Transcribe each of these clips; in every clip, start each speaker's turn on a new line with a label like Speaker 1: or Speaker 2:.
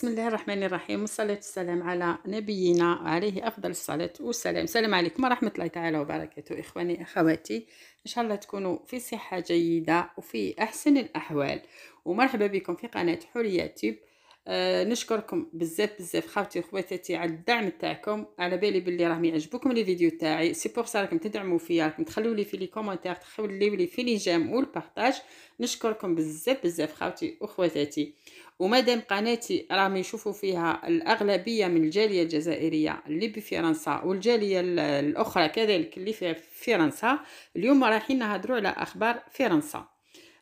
Speaker 1: بسم الله الرحمن الرحيم والصلاة والسلام على نبينا عليه أفضل الصلاة والسلام السلام عليكم ورحمة الله تعالى وبركاته إخواني أخواتي إن شاء الله تكونوا في صحة جيدة وفي أحسن الأحوال ومرحبا بكم في قناة حورياتيب آه، نشكركم بزاف بزاف خاوتي وخواتاتي على الدعم تاعكم على بالي باللي راهم يعجبكم لي فيديو تاعي سي بور راكم تدعموا فيا راكم تخلوا لي في لي كومونتير تخلوا لي في لي جيم والبارطاج نشكركم بزاف بزاف خاوتي وخواتاتي ومادام قناتي راهم يشوفوا فيها الاغلبيه من الجاليه الجزائريه اللي بفرنسا والجاليه الاخرى كذلك اللي في فرنسا اليوم رايحين نهضروا على اخبار فرنسا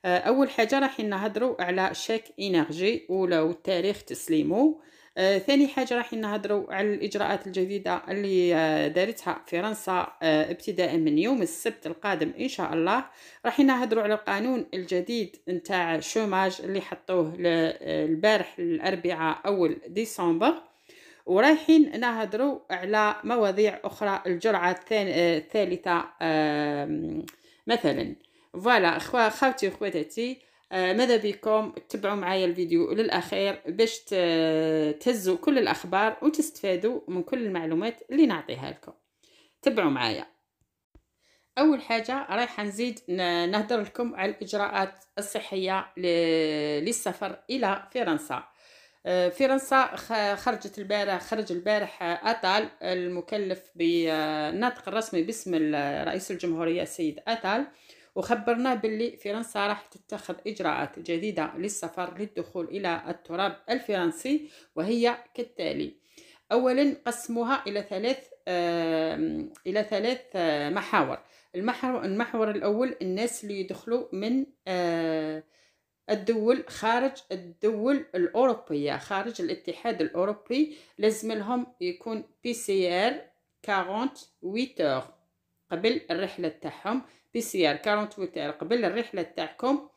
Speaker 1: آه، اول حاجه راح نهضروا على شيك انرجي ولا تاريخ تسليمه آه، ثاني حاجه راح نهضروا على الاجراءات الجديده اللي آه، دارتها فرنسا ابتداء من يوم السبت القادم ان شاء الله راح نهضروا على القانون الجديد نتاع شوماج اللي حطوه البارح الاربعاء اول ديسمبر ورايحين نهضروا على مواضيع اخرى الجرعه الثالثه مثلا فوالا اخوة خاوتي وخواتاتي آه، ماذا بكم تبعوا معايا الفيديو للاخير باش تهزوا كل الاخبار وتستفادوا من كل المعلومات اللي نعطيها لكم تبعوا معايا اول حاجه رايحه نزيد نهضر لكم على الاجراءات الصحيه للسفر الى فرنسا آه، فرنسا خرجت البارح خرج البارح اتال الناطق آه، الرسمي باسم رئيس الجمهوريه السيد اتال وخبرنا باللي فرنسا راح تتخذ إجراءات جديدة للسفر للدخول إلى التراب الفرنسي وهي كالتالي أولا قسموها إلى ثلاث إلى ثلاث آه، محاور المحور, المحور الأول الناس اللي يدخلوا من آه، الدول خارج الدول الأوروبية خارج الاتحاد الأوروبي لازم لهم يكون بي سي ار 48 اور قبل الرحلة تاعهم بسيار 48 اور قبل الرحلة تاعكم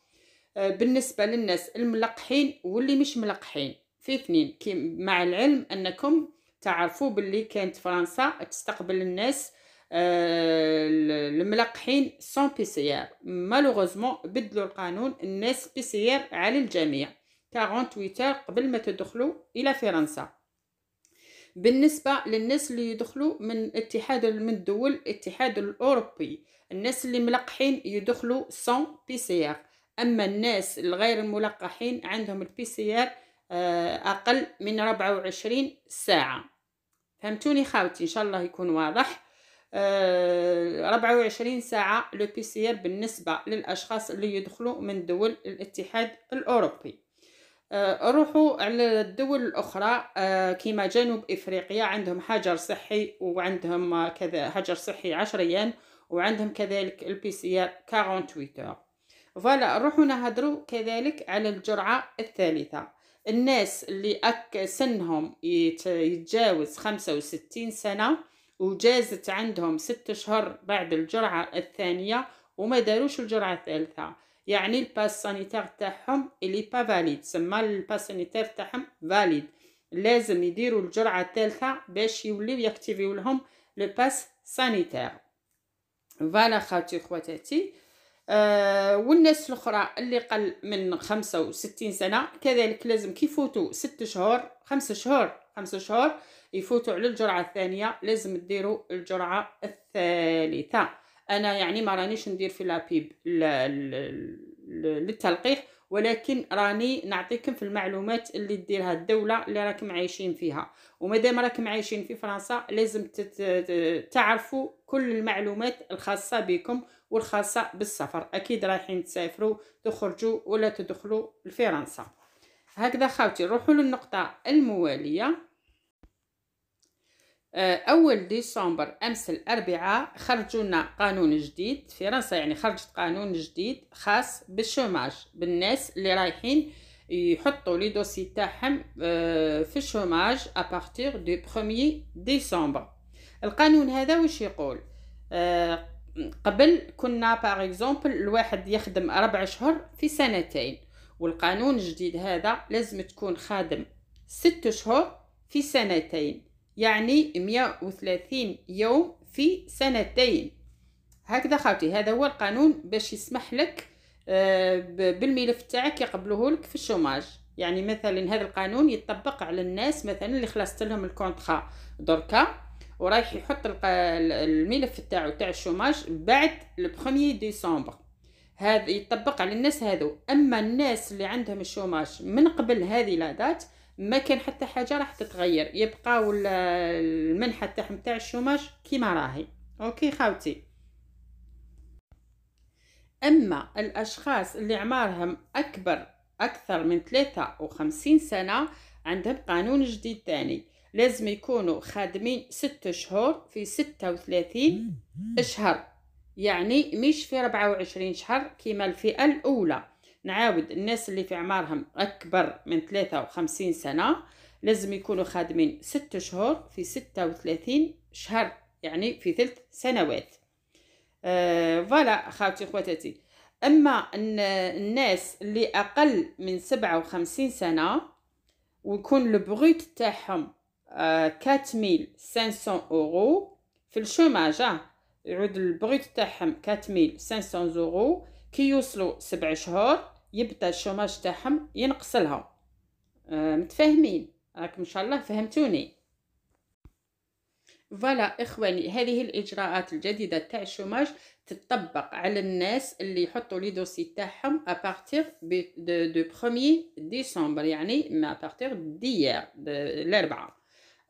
Speaker 1: آه، بالنسبة للناس الملقحين واللي مش ملقحين في اثنين مع العلم أنكم تعرفوا باللي كانت فرنسا تستقبل الناس آه، الملقحين سون بي سي ار مالوغوزمون بدلوا القانون الناس بي سي ار على الجميع 48 قبل ما تدخلوا الى فرنسا بالنسبة للناس اللي يدخلوا من اتحاد من الدول الاتحاد الأوروبي الناس اللي ملقحين يدخلوا سون بي سي ار أما الناس الغير الملقحين عندهم البي سي ار آه، أقل من 24 ساعة فهمتوني خاوتي إن شاء الله يكون واضح آه، ربعة وعشرين ساعة لو بي سي ار بالنسبة للأشخاص اللي يدخلوا من دول الاتحاد الأوروبي آه، روحوا على الدول الأخرى آه، كيما جنوب إفريقيا عندهم حجر صحي وعندهم آه، كذا حجر صحي ايام وعندهم كذلك البي سي ار 48 فوالا روحوا نهضروا كذلك على الجرعة الثالثة الناس اللي أك سنهم يتجاوز 65 سنة وجازت عندهم ست شهر بعد الجرعة الثانية وما داروش الجرعة الثالثة يعني الباس سانيتير تاعهم اللي با فاليد سما الباس سانيتير تاعهم فاليد لازم يديروا الجرعه الثالثه باش يوليو ياكتيفيو لهم لو باس سانيتير فوالا خاوتي خواتاتي آه والناس الاخرى اللي قل من خمسة وستين سنه كذلك لازم كيفوتوا ست شهور خمسة شهور خمسة شهور يفوتوا على الجرعه الثانيه لازم تديروا الجرعه الثالثه انا يعني ما رانيش ندير في لابيب للتلقيح ولكن راني نعطيكم في المعلومات اللي ديرها الدوله اللي راكم عايشين فيها ومادام راكم عايشين في فرنسا لازم تعرفوا كل المعلومات الخاصه بكم والخاصه بالسفر اكيد رايحين تسافروا تخرجوا ولا تدخلوا لفرنسا هكذا خاوتي نروحوا للنقطه المواليه آه، أول ديسمبر أمس الأربعاء خرجوا لنا قانون جديد فرنسا يعني خرجت قانون جديد خاص بالشوماج بالناس اللي رايحين يحطوا لي دوسي تاعهم آه، في الشوماج بارتير دو بروميي ديسمبر القانون هذا واش يقول آه، قبل كنا باغ اكزومبل الواحد يخدم أربع شهور في سنتين والقانون الجديد هذا لازم تكون خادم ست شهور في سنتين يعني 130 يوم في سنتين هكذا خاوتي هذا هو القانون باش يسمح لك آه، بالملف تاعك يقبلوه لك في الشوماج يعني مثلا هذا القانون يطبق على الناس مثلا اللي خلصت لهم الكونطرا دركا ورايح يحط الملف تاعو تاع الشوماج بعد البروميي ديسمبر هذا يطبق على الناس هذو اما الناس اللي عندهم الشوماج من قبل هذه لادات ما كان حتى حاجه راح تتغير يبقاو المنحه تاعهم تاع الشوماج كيما راهي اوكي خاوتي اما الاشخاص اللي عمرهم اكبر اكثر من 53 سنه عندهم قانون جديد ثاني لازم يكونوا خادمين ستة شهور في ستة وثلاثين شهر يعني مش في ربعة وعشرين شهر كما الفئة الأولى نعاود الناس اللي في اعمارهم اكبر من 53 سنه لازم يكونوا خادمين 6 شهور في 36 شهر يعني في ثلث سنوات آه فوالا خاوتي خواتاتي اما الناس اللي اقل من 57 سنه ويكون البغيت تاعهم آه 4500 اورو في الشوماج آه، يعود البغيت تاعهم 4500 اورو كي يوصلوا سبع شهور يبدا الشوماج تاعهم ينقص لها آه متفاهمين راكم ان شاء الله فهمتوني فوالا اخواني هذه الاجراءات الجديده تاع الشوماج تطبق على الناس اللي يحطوا لي دوسي تاعهم ابارتير دو برومي ديسمبر يعني ما ابارتير ديير الاربعاء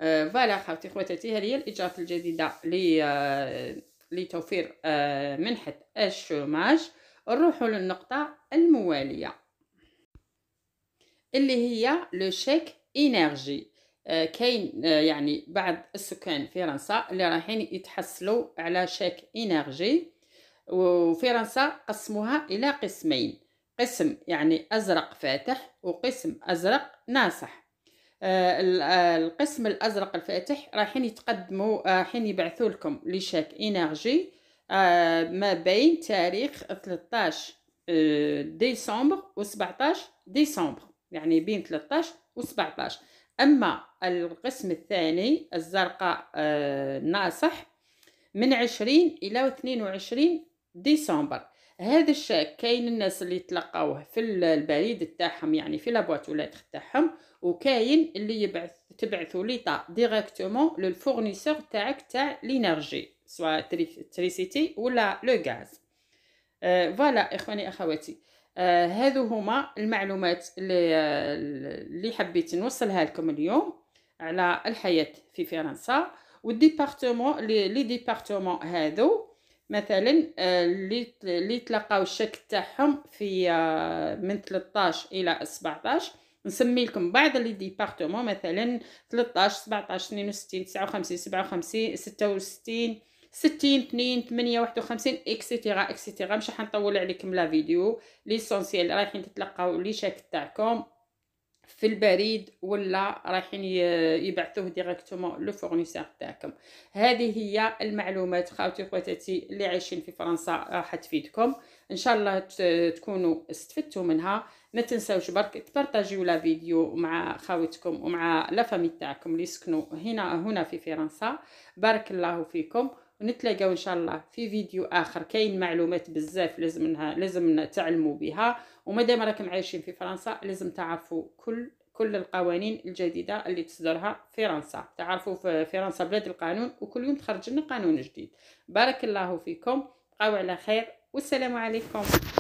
Speaker 1: آه، فوالا خاوتي خواتاتي هذه هي الاجراءات الجديده لي آه، لتوفير آه، منحه الشوماج نروحوا للنقطه المواليه اللي هي لو شيك انرجي آه، كاين آه، يعني بعض السكان فرنسا اللي رايحين يتحصلوا على شيك انرجي وفرنسا قسموها الى قسمين قسم يعني ازرق فاتح وقسم ازرق ناصح آه، القسم الازرق الفاتح رايحين يتقدموا رايحين يبعثوا لكم لشاك انرجي آه، ما بين تاريخ 13 آه، ديسمبر و 17 ديسمبر يعني بين 13 و 17 اما القسم الثاني الزرقاء الناصح آه، من 20 الى 22 ديسمبر هذا الشاك كاين الناس اللي تلقاوه في البريد تاعهم يعني في لابواط ولاد تاعهم وكاين اللي يبعث تبعثوا لي ليطا ديريكتومون للفورنيسور تاعك تاع لينرجي سواء التريسيتي ولا لو غاز آه فوالا اخواني اخواتي آه هذو هما المعلومات اللي, اللي حبيت نوصلها لكم اليوم على الحياه في فرنسا والديبارتمون لي ديبارتمون هذو مثلا اللي اللي تلقاو الشك تاعهم في من 13 الى 17 نسمي لكم بعض لي ديبارتمون مثلا 13 17 62 59 57 66 ستين اثنين تمنية واحد وخمسين اكسيتيرا اكسيتيرا مش حنطول عليكم لا فيديو ليسونسيال رايحين تتلقاو لي شاك تاعكم في البريد ولا رايحين يبعثوه ديريكتومون لو فورنيسور تاعكم هذه هي المعلومات خاوتي وخواتاتي اللي عايشين في فرنسا راح تفيدكم ان شاء الله تكونوا استفدتوا منها ما تنساوش برك تبارطاجيو لا فيديو مع خاوتكم ومع لا فامي تاعكم اللي يسكنوا هنا هنا في فرنسا بارك الله فيكم ونتلاقاو ان شاء الله في فيديو اخر كاين معلومات بزاف لازم منها لازم تعلموا بها ومادام راكم عايشين في فرنسا لازم تعرفوا كل كل القوانين الجديده اللي تصدرها فرنسا تعرفوا في فرنسا بلاد القانون وكل يوم تخرج لنا قانون جديد بارك الله فيكم بقاو على خير والسلام عليكم